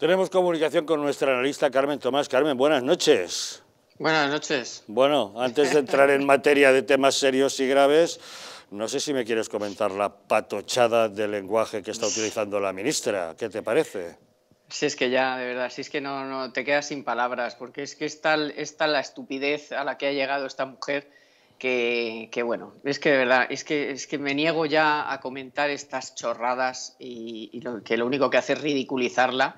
Tenemos comunicación con nuestra analista Carmen Tomás. Carmen, buenas noches. Buenas noches. Bueno, antes de entrar en materia de temas serios y graves, no sé si me quieres comentar la patochada del lenguaje que está utilizando la ministra. ¿Qué te parece? Sí, es que ya, de verdad, sí es que no, no te quedas sin palabras, porque es que es tal, la estupidez a la que ha llegado esta mujer que, bueno, es que de verdad, es que, es que me niego ya a comentar estas chorradas y, que lo único que hace es ridiculizarla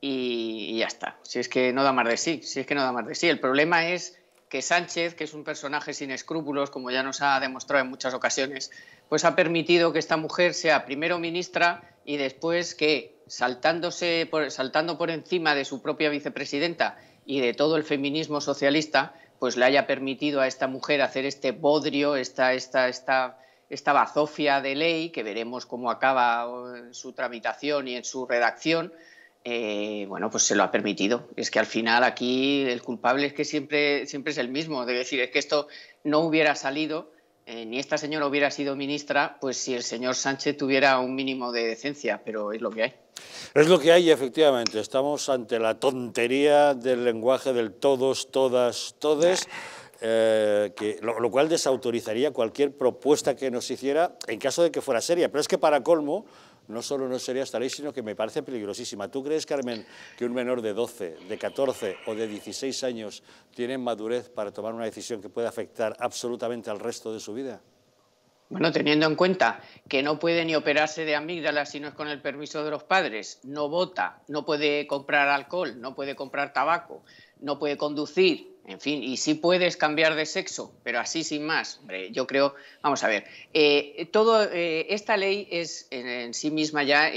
y, ya está. Si es que no da más de sí, si es que no da más de sí. El problema es que Sánchez, que es un personaje sin escrúpulos, como ya nos ha demostrado en muchas ocasiones, pues ha permitido que esta mujer sea primero ministra y después que, saltándose saltando por encima de su propia vicepresidenta y de todo el feminismo socialista, pues le haya permitido a esta mujer hacer este bodrio, esta, esta, esta, esta bazofia de ley, que veremos cómo acaba en eh, su tramitación y en su redacción, eh, bueno, pues se lo ha permitido. Es que al final aquí el culpable es que siempre, siempre es el mismo, de decir, es que esto no hubiera salido, eh, ni esta señora hubiera sido ministra, pues si el señor Sánchez tuviera un mínimo de decencia, pero es lo que hay. Es lo que hay, efectivamente. Estamos ante la tontería del lenguaje del todos, todas, todes. Eh, que, lo cual desautorizaría cualquier propuesta que nos hiciera en caso de que fuera seria. Pero es que para colmo, no solo no sería esta ley, sino que me parece peligrosísima. ¿Tú crees, Carmen, que un menor de 12, de 14 o de 16 años tiene madurez para tomar una decisión que puede afectar absolutamente al resto de su vida? Bueno, teniendo en cuenta que no puede ni operarse de amígdalas si no es con el permiso de los padres, no vota, no puede comprar alcohol, no puede comprar tabaco, no puede conducir, en fin, y sí puedes cambiar de sexo, pero así sin más. Hombre, yo creo, vamos a ver, eh, todo, eh, esta ley es en, sí misma ya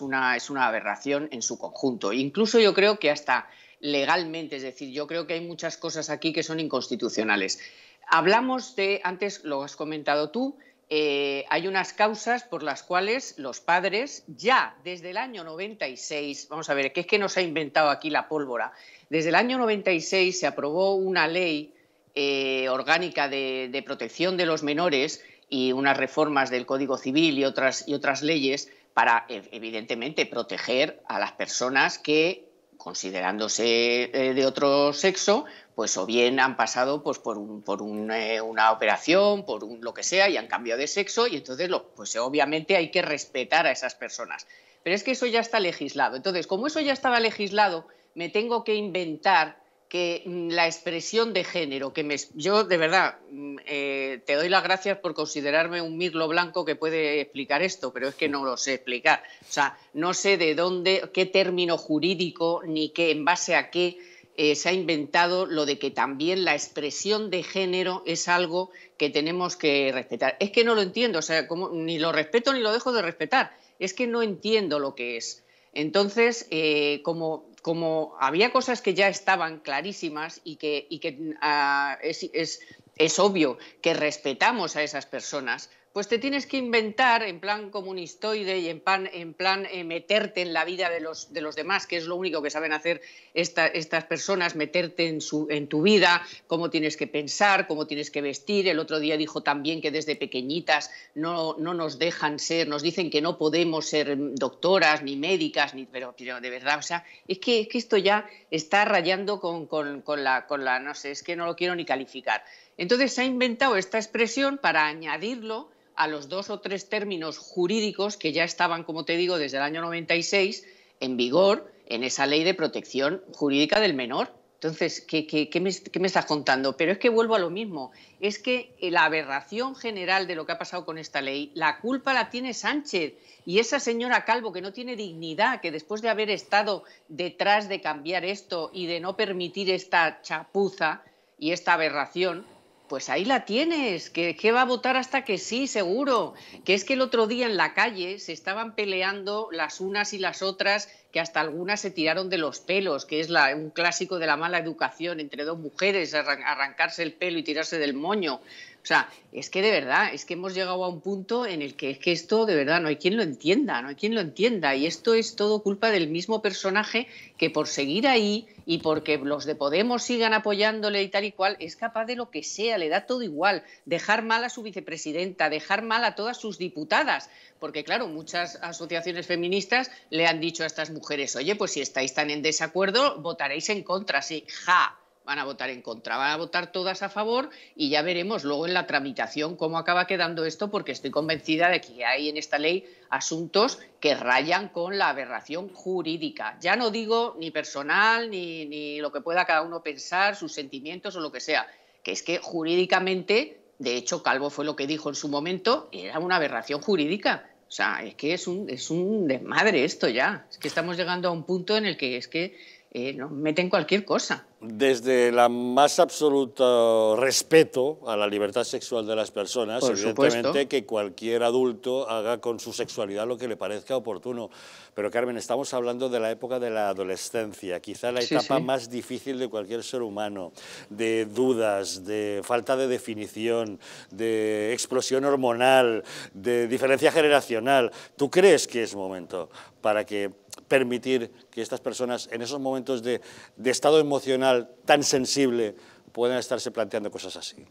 una, es una aberración en su conjunto. Incluso yo creo que hasta legalmente, es decir, yo creo que hay muchas cosas aquí que son inconstitucionales. Hablamos de, antes lo has comentado tú, eh, hay unas causas por las cuales los padres ya desde el año 96, vamos a ver, qué es que nos ha inventado aquí la pólvora, desde el año 96 se aprobó una ley eh, orgánica de, de, protección de los menores y unas reformas del Código Civil y otras, y otras leyes para, evidentemente, proteger a las personas que considerándose eh, de otro sexo, pues o bien han pasado pues, por, por eh, una operación, por lo que sea, y han cambiado de sexo, y entonces lo, pues obviamente hay que respetar a esas personas. Pero es que eso ya está legislado. Entonces, como eso ya estaba legislado, me tengo que inventar que mm, la expresión de género, que me, yo de verdad mm, eh, te doy las gracias por considerarme un mirlo blanco que puede explicar esto, pero es que no lo sé explicar. O sea, no sé de dónde, qué término jurídico ni qué, en base a qué eh, se ha inventado lo de que también la expresión de género es algo que tenemos que respetar. Es que no lo entiendo, o sea, ni lo respeto ni lo dejo de respetar. Es que no entiendo lo que es. Entonces, eh, como como había cosas que ya estaban clarísimas y que, ah, es obvio que respetamos a esas personas, pues te tienes que inventar en plan comunistoide y en plan, en plan eh, meterte en la vida de los, de los demás, que es lo único que saben hacer estas personas, meterte en, su, en tu vida, cómo tienes que pensar, cómo tienes que vestir. El otro día dijo también que desde pequeñitas no, no nos dejan ser, nos dicen que no podemos ser doctoras ni médicas, ni, pero, de verdad, o sea, es que, esto ya está rayando con, con, la, con la, no sé, es que no lo quiero ni calificar. Entonces se ha inventado esta expresión para añadirlo a los dos o tres términos jurídicos que ya estaban, como te digo, desde el año 96 en vigor en esa ley de protección jurídica del menor. Entonces, ¿qué, me, me, estás contando? Pero es que vuelvo a lo mismo. Es que eh, la aberración general de lo que ha pasado con esta ley, la culpa la tiene Sánchez y esa señora Calvo que no tiene dignidad, que después de haber estado detrás de cambiar esto y de no permitir esta chapuza y esta aberración, pues ahí la tienes, que, va a votar hasta que sí, seguro. Que es que el otro día en la calle se estaban peleando las unas y las otras, que hasta algunas se tiraron de los pelos, que es un clásico de la mala educación entre dos mujeres, arrancarse el pelo y tirarse del moño. O sea, es que de verdad, es que hemos llegado a un punto en el que es que esto de verdad no hay quien lo entienda, no hay quien lo entienda. Y esto es todo culpa del mismo personaje que por seguir ahí, y porque los de Podemos sigan apoyándole y tal y cual, es capaz de lo que sea, le da todo igual, dejar mal a su vicepresidenta, dejar mal a todas sus diputadas, porque claro, muchas asociaciones feministas le han dicho a estas mujeres, oye, pues si estáis tan en desacuerdo, votaréis en contra, sí, ja, van a votar en contra, van a votar todas a favor y ya veremos luego en la tramitación cómo acaba quedando esto, porque estoy convencida de que hay en esta ley asuntos que rayan con la aberración jurídica. Ya no digo ni personal, ni, lo que pueda cada uno pensar, sus sentimientos o lo que sea, que es que jurídicamente, de hecho Calvo fue lo que dijo en su momento, era una aberración jurídica. O sea, es que es un, es un desmadre esto ya. Es que estamos llegando a un punto en el que es que eh, nos meten cualquier cosa desde la más absoluto respeto a la libertad sexual de las personas, evidentemente que cualquier adulto haga con su sexualidad lo que le parezca oportuno. Pero Carmen, estamos hablando de la época de la adolescencia, quizá la etapa más difícil de cualquier ser humano, de dudas, de falta de definición, de explosión hormonal, de diferencia generacional. ¿Tú crees que es momento para que permitir que estas personas en esos momentos de estado emocional tan sensible pueden estarse planteando cosas así?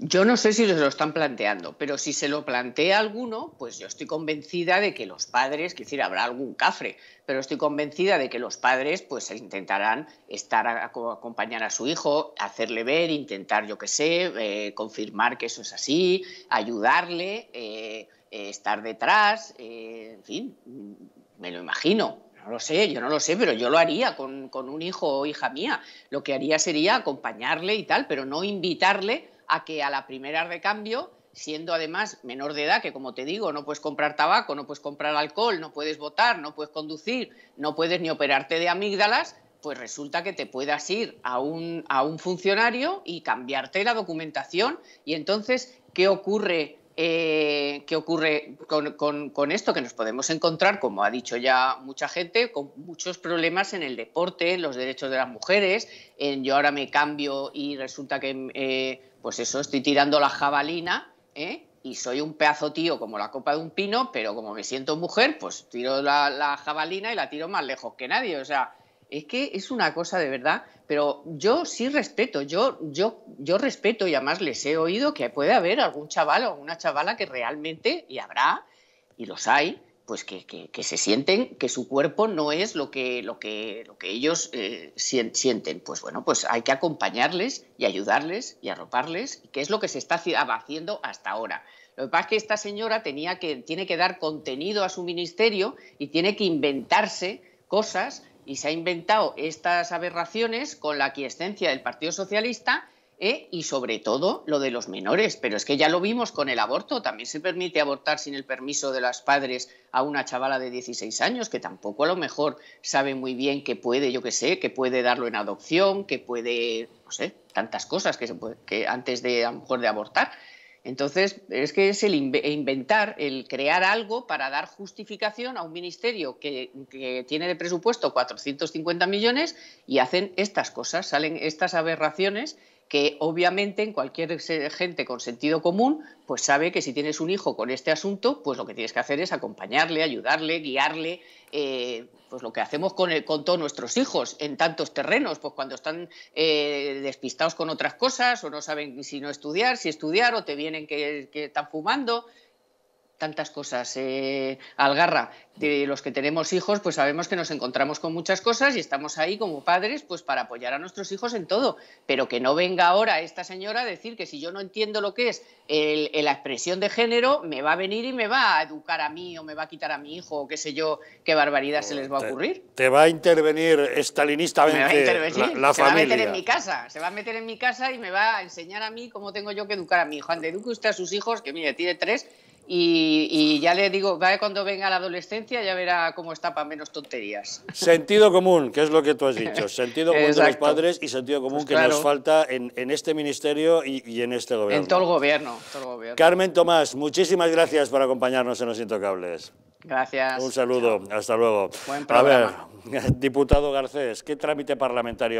Yo no sé si se lo están planteando, pero si se lo plantea alguno, pues yo estoy convencida de que los padres, quisiera decir, habrá algún cafre, pero estoy convencida de que los padres pues intentarán estar a, acompañar a su hijo, hacerle ver, intentar, yo qué sé, eh, confirmar que eso es así, ayudarle, eh, eh, estar detrás, en fin, me lo imagino no lo sé, yo no lo sé, pero yo lo haría con, un hijo o hija mía. Lo que haría sería acompañarle y tal, pero no invitarle a que a la primera de cambio, siendo además menor de edad, que como te digo, no puedes comprar tabaco, no puedes comprar alcohol, no puedes votar, no puedes conducir, no puedes ni operarte de amígdalas, pues resulta que te puedas ir a un, a un funcionario y cambiarte la documentación. Y entonces, ¿qué ocurre eh, qué ocurre con, esto, que nos podemos encontrar, como ha dicho ya mucha gente, con muchos problemas en el deporte, en los derechos de las mujeres, en yo ahora me cambio y resulta que, eh, pues eso, estoy tirando la jabalina, ¿eh? y soy un pedazo tío como la copa de un pino, pero como me siento mujer, pues tiro la, la jabalina y la tiro más lejos que nadie, o sea, es que es una cosa de verdad, pero yo sí respeto, yo, yo, yo respeto y además les he oído que puede haber algún chaval o una chavala que realmente, y habrá, y los hay, pues que, se sienten que su cuerpo no es lo que, lo que, lo que ellos eh, sienten. Pues bueno, pues hay que acompañarles y ayudarles y arroparles, que es lo que se está haciendo hasta ahora. Lo que pasa es que esta señora tenía que, tiene que dar contenido a su ministerio y tiene que inventarse cosas y se ha inventado estas aberraciones con la aquiescencia del Partido Socialista ¿eh? y sobre todo lo de los menores. Pero es que ya lo vimos con el aborto, también se permite abortar sin el permiso de los padres a una chavala de 16 años que tampoco a lo mejor sabe muy bien que puede, yo qué sé, que puede darlo en adopción, que puede, no sé, tantas cosas que, que antes de a lo mejor de abortar. Entonces, es que es el e inventar, el crear algo para dar justificación a un ministerio que, tiene de presupuesto 450 millones y hacen estas cosas, salen estas aberraciones que obviamente en cualquier gente con sentido común, pues sabe que si tienes un hijo con este asunto, pues lo que tienes que hacer es acompañarle, ayudarle, guiarle, eh, pues lo que hacemos con, todos nuestros hijos en tantos terrenos, pues cuando están eh, despistados con otras cosas o no saben si no estudiar, si estudiar o te vienen que, que están fumando, tantas cosas. Eh, Algarra, de los que tenemos hijos, pues sabemos que nos encontramos con muchas cosas y estamos ahí como padres, pues para apoyar a nuestros hijos en todo. Pero que no venga ahora esta señora a decir que si yo no entiendo lo que es la expresión de género, me va a venir y me va a educar a mí o me va a quitar a mi hijo o qué sé yo, qué barbaridad se les va a ocurrir. Te, va a intervenir estalinista la, familia. va a meter en mi casa, se va a meter en mi casa y me va a enseñar a mí cómo tengo yo que educar a mi hijo. Ande, eduque usted a sus hijos, que mire, tiene tres y, ya le digo, cuando venga la adolescencia ya verá cómo está para menos tonterías. Sentido común, que es lo que tú has dicho. Sentido común de los padres y sentido común pues que nos falta en, este ministerio y, en este gobierno. En todo el gobierno, Carmen Tomás, muchísimas gracias por acompañarnos en Los Intocables. Gracias. Un saludo, hasta luego. Buen A ver, diputado Garcés, ¿qué trámite parlamentario?